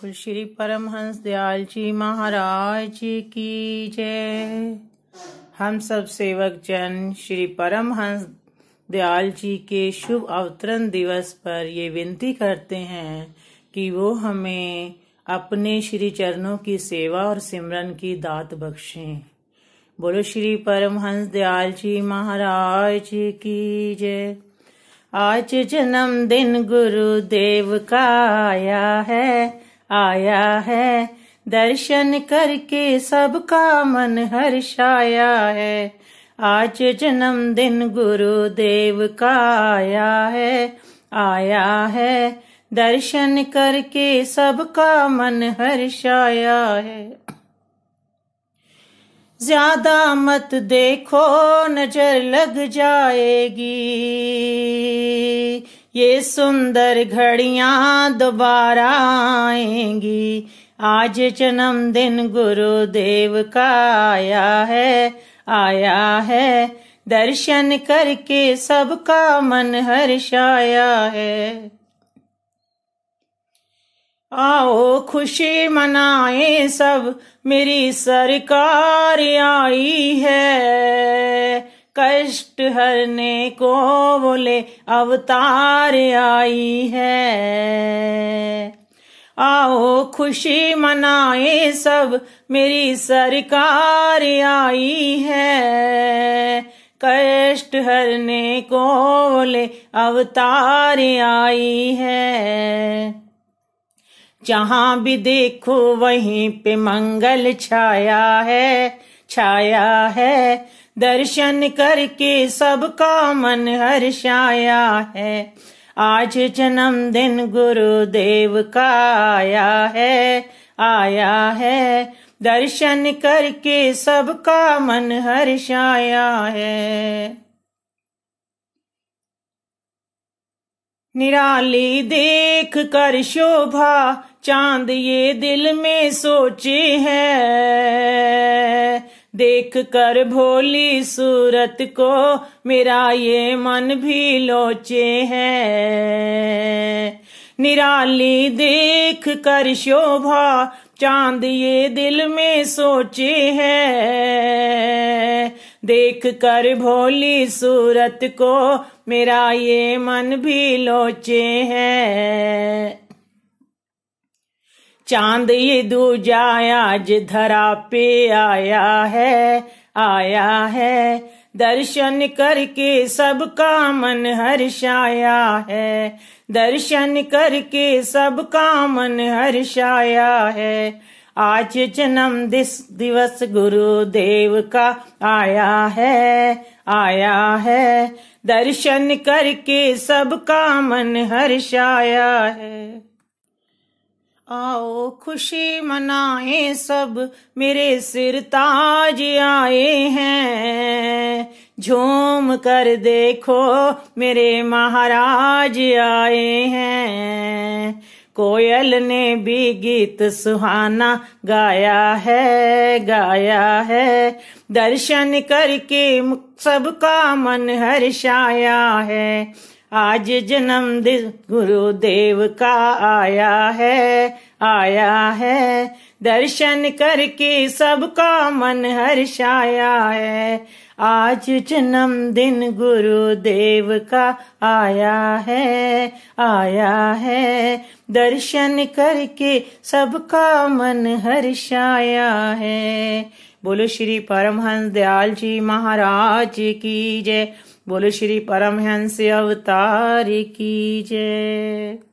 बोल श्री परमहंस दयाल जी महाराज जी की जय हम सब सेवक जन श्री परमहंस दयाल जी के शुभ अवतरण दिवस पर ये विनती करते हैं कि वो हमें अपने श्री चरणों की सेवा और सिमरन की दात बख्शें बोलो श्री परमहंस दयाल जी महाराज जी की जय आज जन्मदिन गुरुदेव का आया है आया है दर्शन करके सबका मन हर्षाया है आज जन्मदिन गुरुदेव का आया है आया है दर्शन करके सबका मन हर्षाया है ज्यादा मत देखो नजर लग जाएगी ये सुंदर घड़ियां दोबारा आएंगी आज जन्मदिन गुरुदेव का आया है आया है दर्शन करके सबका मन हर्षाया है आओ खुशी मनाए सब मेरी सरकार आई है कष्ट हरने को बोले अवतार आई है आओ खुशी मनाए सब मेरी सरकार आई है कष्ट हरने को बोले अवतार आई है जहाँ भी देखो वहीं पे मंगल छाया है छाया है दर्शन करके सबका मन हर्षाया है आज जन्मदिन गुरुदेव का आया है आया है दर्शन करके सबका मन हर्षाया है निराली देख कर शोभा चांद ये दिल में सोचे है देख कर भोली सूरत को मेरा ये मन भी लोचे है निराली देख कर शोभा चांद ये दिल में सोचे है देख कर भोली सूरत को मेरा ये मन भी लोचे है चांद ये दूजा आज धरा पे आया है आया है दर्शन करके सबका मन हर्षाया है दर्शन करके सबका मन हर्षाया है आज जन्म दिस दिवस गुरुदेव का आया है आया है दर्शन करके सबका मन हर्षाया है आओ खुशी मनाए सब मेरे सिर ताज आए हैं झूम कर देखो मेरे महाराज आए हैं कोयल ने भी गीत सुहाना गाया है गाया है दर्शन करके सबका मन हर्षाया है आज जन्म दिन गुरुदेव का आया है आया है दर्शन करके सबका मन हर्षाया है आज जन्म दिन गुरुदेव का आया है आया है दर्शन करके सबका मन हर्षाया है बोलो श्री परमहंस दयाल जी महाराज की जय बोले श्री परमहंस अवतार की जय